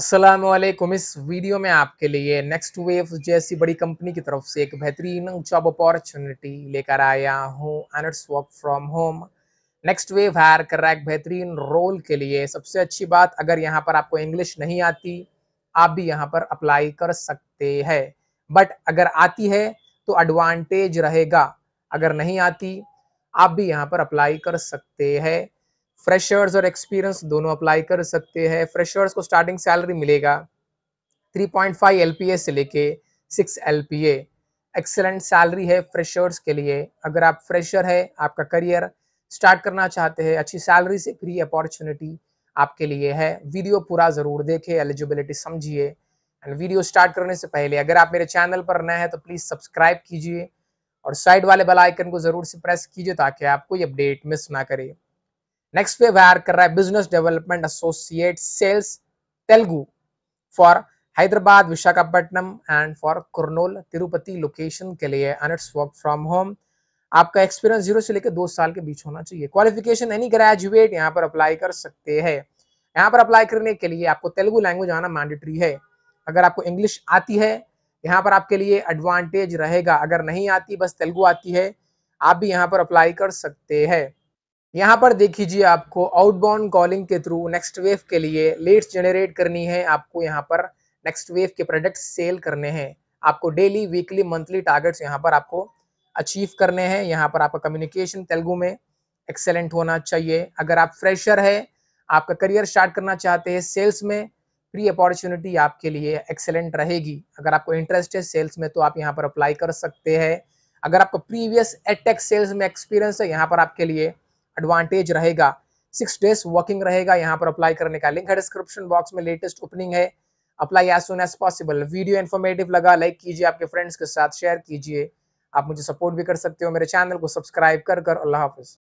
असलम इस वीडियो में आपके लिए नेक्स्ट वेव जैसी बड़ी कंपनी की तरफ से एक बेहतरीन जॉब अपॉर्चुनिटी लेकर आया हूँ and it's work from home Next Wave hire कर रहा है एक बेहतरीन रोल के लिए सबसे अच्छी बात अगर यहाँ पर आपको इंग्लिश नहीं आती आप भी यहाँ पर अप्लाई कर सकते हैं बट अगर आती है तो एडवांटेज रहेगा अगर नहीं आती आप भी यहाँ पर अप्लाई कर सकते हैं फ्रेशर्स और एक्सपीरियंस दोनों अप्लाई कर सकते हैं फ्रेशर्स को स्टार्टिंग सैलरी मिलेगा 3.5 पॉइंट से लेके 6 एल एक्सेलेंट सैलरी है फ्रेशर्स के लिए अगर आप फ्रेशर है आपका करियर स्टार्ट करना चाहते हैं अच्छी सैलरी से फ्री अपॉर्चुनिटी आपके लिए है वीडियो पूरा ज़रूर देखें एलिजिबिलिटी समझिए एंड वीडियो स्टार्ट करने से पहले अगर आप मेरे चैनल पर नए हैं तो प्लीज़ सब्सक्राइब कीजिए और साइड वाले बेल आइकन को ज़रूर से प्रेस कीजिए ताकि आप कोई अपडेट मिस ना करें नेक्स्ट पे वायर कर रहा है business development associate sales Telugu for Hyderabad Visakhapatnam and for Kurnool Tirupati location के लिए and it's work from home आपका एक्सपीरियंस जीरो से लेकर दो साल के बीच होना चाहिए क्वालिफिकेशन एनी ग्रेजुएट यहाँ पर अप्लाई कर सकते हैं यहाँ पर अप्लाई करने के लिए आपको तेलुगु लैंग्वेज आना मैंडेटरी है अगर आपको इंग्लिश आती है यहाँ पर आपके लिए एडवांटेज रहेगा अगर नहीं आती बस तेलुगु आती है आप भी यहाँ पर अप्लाई कर सकते हैं यहाँ पर देखिए आपको आउटबाउंड कॉलिंग के थ्रू नेक्स्ट वेव के लिए लीड्स जनरेट करनी है आपको यहाँ पर नेक्स्ट वेव के प्रोडक्ट सेल करने हैं आपको डेली वीकली मंथली टारगेट्स यहाँ पर आपको अचीव करने हैं यहाँ पर आपका कम्युनिकेशन तेलुगु में एक्सेलेंट होना चाहिए अगर आप फ्रेशर है आपका करियर स्टार्ट करना चाहते हैं सेल्स में फ्री अपॉर्चुनिटी आपके लिए एक्सेलेंट रहेगी अगर आपको इंटरेस्ट है सेल्स में तो आप यहाँ पर अप्लाई कर सकते हैं अगर आपको प्रीवियस एटेक सेल्स में एक्सपीरियंस है यहाँ पर आपके लिए एडवांटेज रहेगा सिक्स डेज वर्किंग रहेगा यहाँ पर अप्लाई करने का लिंक है डिस्क्रिप्शन बॉक्स में लेटेस्ट ओपनिंग है apply as soon as possible video informative लगा लाइक कीजिए आपके फ्रेंड्स के साथ शेयर कीजिए आप मुझे सपोर्ट भी कर सकते हो मेरे चैनल को सब्सक्राइब कर कर अल्लाह हाफिज़